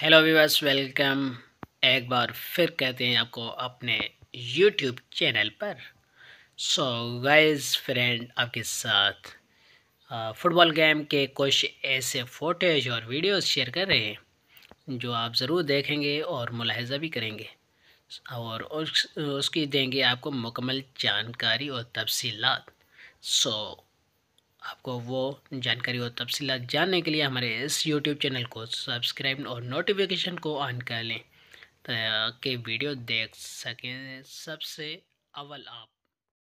hello viewers welcome एक बार फिर कहते हैं आपको अपने यूट्यूब चैनल पर सो गाइस फ्रेंड आपके साथ फुटबॉल गेम के कुछ ऐसे फोटेज और वीडियोस शेयर कर रहे हैं जो आप ज़रूर देखेंगे और मुलाहजा भी करेंगे और उस, उसकी देंगे आपको मुकम्मल जानकारी और तफसीलात सो आपको वो जानकारी और तफसीला जानने के लिए हमारे इस यूट्यूब चैनल को सब्सक्राइब और नोटिफिकेशन को ऑन कर लें ताकि वीडियो देख सकें सबसे अव्वल आप